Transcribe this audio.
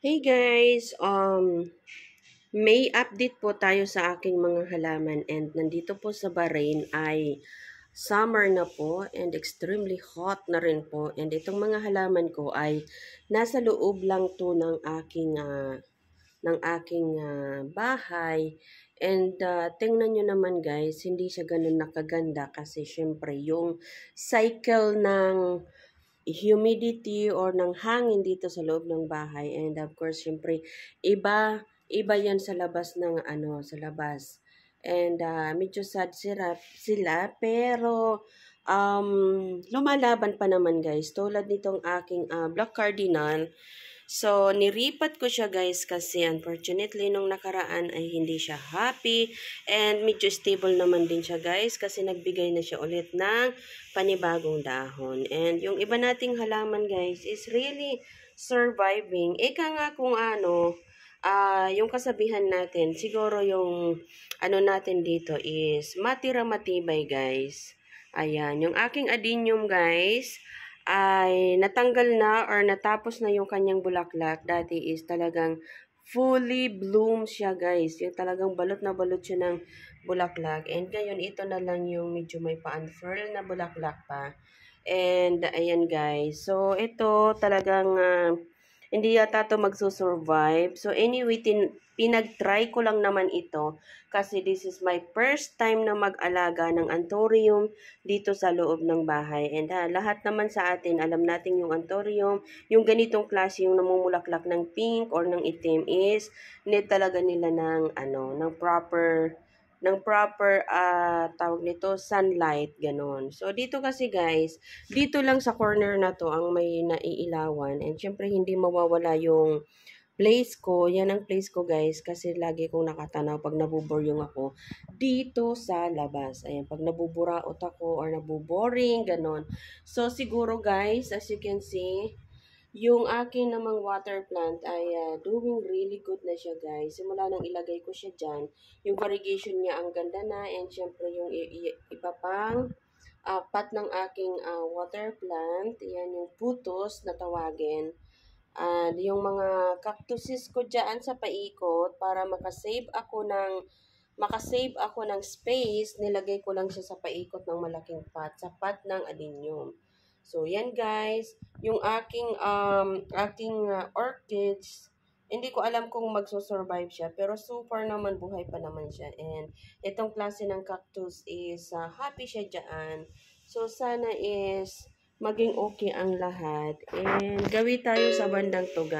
Hey guys, um, may update po tayo sa aking mga halaman and nandito po sa Bahrain ay summer na po and extremely hot na rin po and itong mga halaman ko ay nasa loob lang to ng aking uh, ng aking uh, bahay and uh, tingnan nyo naman guys hindi siya ganun nakaganda kasi syempre yung cycle ng humidity or ng hangin dito sa loob ng bahay. And of course, syempre, iba, iba yan sa labas ng ano, sa labas. And uh, medyo sad sila, sila pero um, lumalaban pa naman guys. Tulad nitong aking uh, ah, Black Cardinal, So, niripat ko siya guys kasi unfortunately nung nakaraan ay hindi siya happy and medyo stable naman din siya guys kasi nagbigay na siya ulit ng panibagong dahon. And yung iba nating halaman guys is really surviving. Ika nga kung ano, uh, yung kasabihan natin, siguro yung ano natin dito is matira matibay guys. Ayan, yung aking adenium guys, ay natanggal na or natapos na yung kanyang bulaklak. Dati is talagang fully bloom siya guys. Yung talagang balot na balot siya ng bulaklak. And ngayon ito na lang yung medyo may pa-unfurl na bulaklak pa. And ayan guys. So ito talagang... Uh, hindi yata to magsusurvive. So anyway, pinag-try ko lang naman ito kasi this is my first time na mag-alaga ng antorium dito sa loob ng bahay. And ha, ah, lahat naman sa atin, alam natin yung antorium, yung ganitong klase, yung namumulaklak ng pink or ng itim is need talaga nila ng, ano, ng proper ng proper uh, tawag nito sunlight ganun. So dito kasi guys, dito lang sa corner na to ang may naiilawan and syempre hindi mawawala yung place ko, yan ang place ko guys kasi lagi kong nakatanaw pag nabuboryong ako dito sa labas. Ayan, pag nabuburaot ako or nabuboring, ganun. So siguro guys, as you can see, yung akin namang water plant ay uh, doing really good na siya guys. Simula nang ilagay ko siya dyan, yung variegation niya ang ganda na and syempre yung iba pang uh, pot ng aking uh, water plant, yan yung putos na tawagin. And yung mga cactuses ko dyan sa paikot para makasave ako ng makasave ako ng space, nilagay ko lang siya sa paikot ng malaking pot, sa pot ng adenium. So, yan guys. Yung aking, um, aking uh, orchids, hindi ko alam kung magsusurvive siya, pero so far naman, buhay pa naman siya. And itong klase ng cactus is uh, happy siya dyan. So, sana is maging okay ang lahat. And gawin tayo sa bandang to, guys.